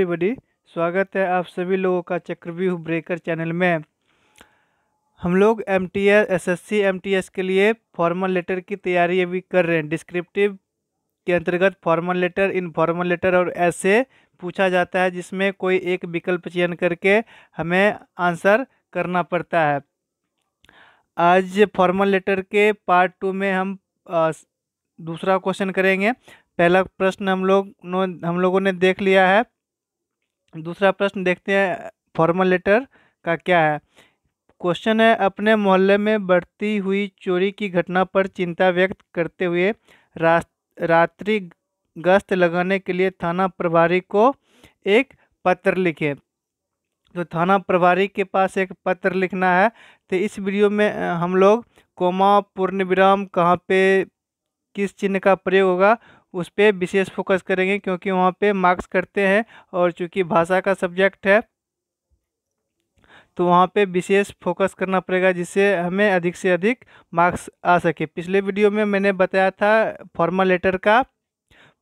everybody स्वागत है आप सभी लोगों का चक्रव्यूह ब्रेकर चैनल में हम लोग M T S S S C M T S के लिए फॉर्मल लेटर की तैयारी अभी कर रहे हैं डिस्क्रिप्टिव के अंतर्गत फॉर्मल लेटर इनफॉर्मल लेटर और ऐसे पूछा जाता है जिसमें कोई एक विकल्प चयन करके हमें आंसर करना पड़ता है आज फॉर्मल लेटर के पार्ट टू में हम आ, दूसरा क्वेश्चन करेंगे पहला प्रश्न हम लोग हम लोगों ने देख लिया है दूसरा प्रश्न देखते हैं फॉर्मल लेटर का क्या है क्वेश्चन है अपने मोहल्ले में बढ़ती हुई चोरी की घटना पर चिंता व्यक्त करते हुए रात्रि गश्त लगाने के लिए थाना प्रभारी को एक पत्र लिखे तो थाना प्रभारी के पास एक पत्र लिखना है तो इस वीडियो में हम लोग कोमा पूर्ण विराम कहाँ पे किस चिन्ह का प्रयोग होगा उस पर विशेष फोकस करेंगे क्योंकि वहाँ पे मार्क्स करते हैं और चूँकि भाषा का सब्जेक्ट है तो वहाँ पे विशेष फोकस करना पड़ेगा जिससे हमें अधिक से अधिक मार्क्स आ सके पिछले वीडियो में मैंने बताया था फॉर्मल लेटर का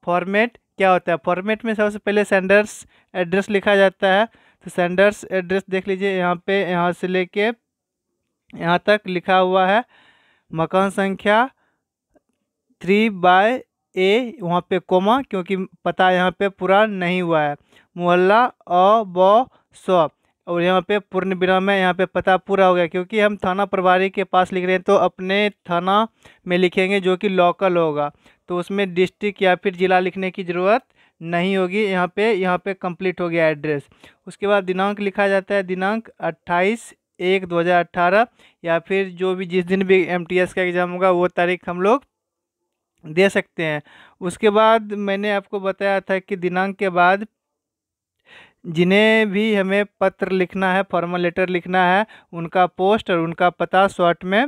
फॉर्मेट क्या होता है फॉर्मेट में सबसे पहले सेंडर्स एड्रेस लिखा जाता है तो सेंडर्स एड्रेस देख लीजिए यहाँ पे यहाँ से लेके यहाँ तक लिखा हुआ है मकान संख्या थ्री बाय ए वहाँ पे कोमा क्योंकि पता यहाँ पे पूरा नहीं हुआ है मोहल्ला अ ब स और यहाँ पे पूर्ण विराम है यहाँ पे पता पूरा हो गया क्योंकि हम थाना प्रभारी के पास लिख रहे हैं तो अपने थाना में लिखेंगे जो कि लोकल होगा तो उसमें डिस्ट्रिक्ट या फिर ज़िला लिखने की ज़रूरत नहीं होगी यहाँ पे यहाँ पे कंप्लीट हो गया एड्रेस उसके बाद दिनांक लिखा जाता है दिनांक अट्ठाईस एक दो या फिर जो भी जिस दिन भी एम का एग्ज़ाम होगा वो तारीख हम लोग दे सकते हैं उसके बाद मैंने आपको बताया था कि दिनांक के बाद जिन्हें भी हमें पत्र लिखना है फॉर्मल लेटर लिखना है उनका पोस्ट और उनका पता शॉर्ट में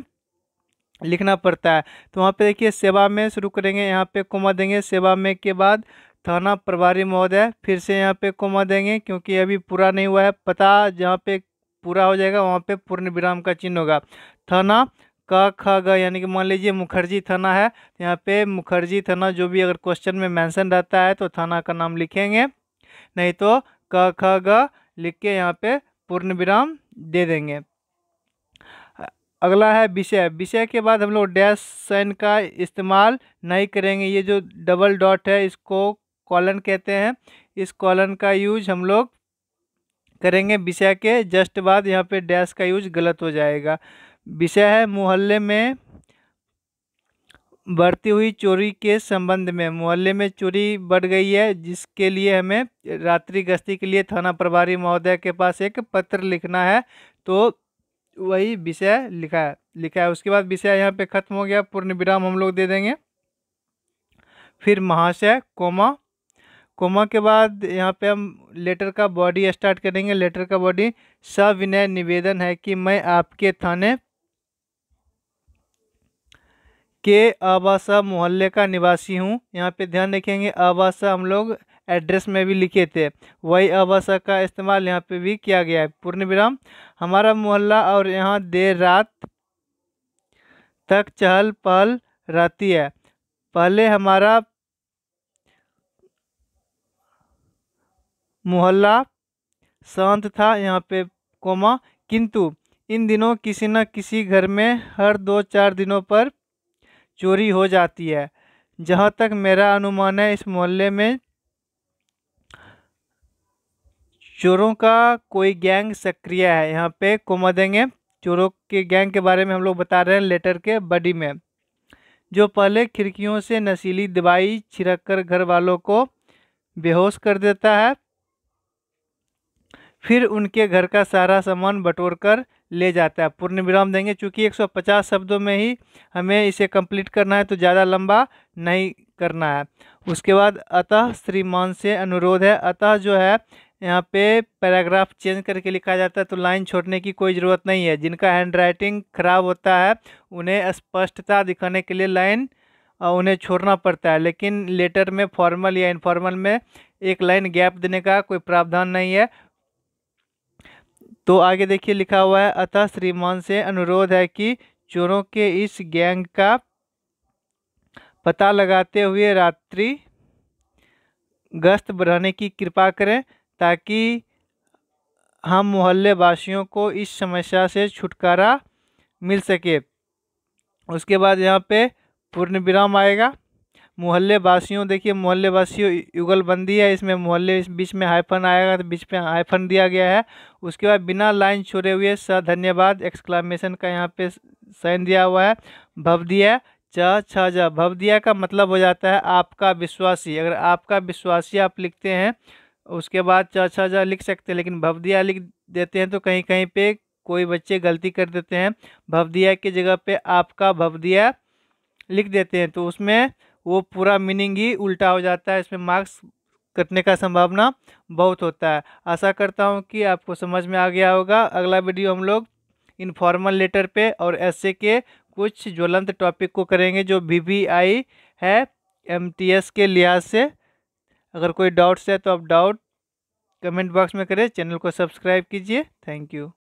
लिखना पड़ता है तो वहाँ पे देखिए सेवा में शुरू करेंगे यहाँ पे कोमा देंगे सेवा में के बाद थाना प्रभारी महोदय फिर से यहाँ पे कोमा देंगे क्योंकि अभी पूरा नहीं हुआ है पता जहाँ पे पूरा हो जाएगा वहाँ पे पूर्ण विराम का चिन्ह होगा थाना क ख ग यानी कि मान लीजिए मुखर्जी थाना है तो यहाँ पे मुखर्जी थाना जो भी अगर क्वेश्चन में मेंशन रहता है तो थाना का नाम लिखेंगे नहीं तो क ख ग लिख के यहाँ पे पूर्ण विराम दे देंगे अगला है विषय विषय के बाद हम लोग डैश साइन का इस्तेमाल नहीं करेंगे ये जो डबल डॉट है इसको कॉलन कहते हैं इस कॉलन का यूज हम लोग करेंगे विषय के जस्ट बाद यहाँ पे डैश का यूज गलत हो जाएगा विषय है मोहल्ले में बढ़ती हुई चोरी के संबंध में मोहल्ले में चोरी बढ़ गई है जिसके लिए हमें रात्रि गश्ती के लिए थाना प्रभारी महोदय के पास एक पत्र लिखना है तो वही विषय लिखा है लिखा है उसके बाद विषय यहाँ पे ख़त्म हो गया पूर्ण विराम हम लोग दे देंगे फिर महाशय कोमा कोमा के बाद यहाँ पे हम लेटर का बॉडी स्टार्ट करेंगे लेटर का बॉडी सविनय निवेदन है कि मैं आपके थाने के आबासा मोहल्ले का निवासी हूँ यहाँ पे ध्यान रखेंगे आबासा हम लोग एड्रेस में भी लिखे थे वही आवासा का इस्तेमाल यहाँ पे भी किया गया है पूर्ण विराम हमारा मोहल्ला और यहाँ देर रात तक चहल पहल रहती है पहले हमारा मोहल्ला शांत था यहाँ पे कोमा किंतु इन दिनों किसी न किसी घर में हर दो चार दिनों पर चोरी हो जाती है जहाँ तक मेरा अनुमान है इस मोहल्ले में चोरों का कोई गैंग सक्रिय है यहाँ पे कोमा देंगे चोरों के गैंग के बारे में हम लोग बता रहे हैं लेटर के बडी में जो पहले खिड़कियों से नशीली दवाई छिड़क कर घर वालों को बेहोश कर देता है फिर उनके घर का सारा सामान बटोर कर ले जाता है पूर्ण विराम देंगे क्योंकि 150 शब्दों में ही हमें इसे कंप्लीट करना है तो ज़्यादा लंबा नहीं करना है उसके बाद अतः श्रीमान से अनुरोध है अतः जो है यहाँ पे पैराग्राफ चेंज करके लिखा जाता है तो लाइन छोड़ने की कोई ज़रूरत नहीं है जिनका हैंड राइटिंग खराब होता है उन्हें स्पष्टता दिखाने के लिए लाइन उन्हें छोड़ना पड़ता है लेकिन लेटर में फॉर्मल या इनफॉर्मल में एक लाइन गैप देने का कोई प्रावधान नहीं है तो आगे देखिए लिखा हुआ है अतः श्रीमान से अनुरोध है कि चोरों के इस गैंग का पता लगाते हुए रात्रि गश्त बढ़ाने की कृपा करें ताकि हम मोहल्ले वासियों को इस समस्या से छुटकारा मिल सके उसके बाद यहाँ पे पूर्ण विराम आएगा मोहल्ले वासियों देखिए मोहल्ले वासियों युगलबंदी है इसमें मोहल्ले इस बीच में हाइफन आएगा तो बीच में हाइफन दिया गया है उसके बाद बिना लाइन छोड़े हुए स धन्यवाद एक्सक्लामेशन का यहाँ पे साइन दिया हुआ है भवदिया च छ ज भवदिया का मतलब हो जाता है आपका विश्वासी अगर आपका विश्वासी आप लिखते हैं उसके बाद च छ ज लिख सकते हैं लेकिन भवदिया लिख देते हैं तो कहीं कहीं पर कोई बच्चे गलती कर देते हैं भवदिया की जगह पे आपका भवदिया लिख देते हैं तो उसमें वो पूरा मीनिंग ही उल्टा हो जाता है इसमें मार्क्स कटने का संभावना बहुत होता है आशा करता हूँ कि आपको समझ में आ गया होगा अगला वीडियो हम लोग इनफॉर्मल लेटर पे और ऐसे के कुछ ज्वलंत टॉपिक को करेंगे जो वी है एम के लिहाज से अगर कोई डाउट्स है तो आप डाउट कमेंट बॉक्स में करें चैनल को सब्सक्राइब कीजिए थैंक यू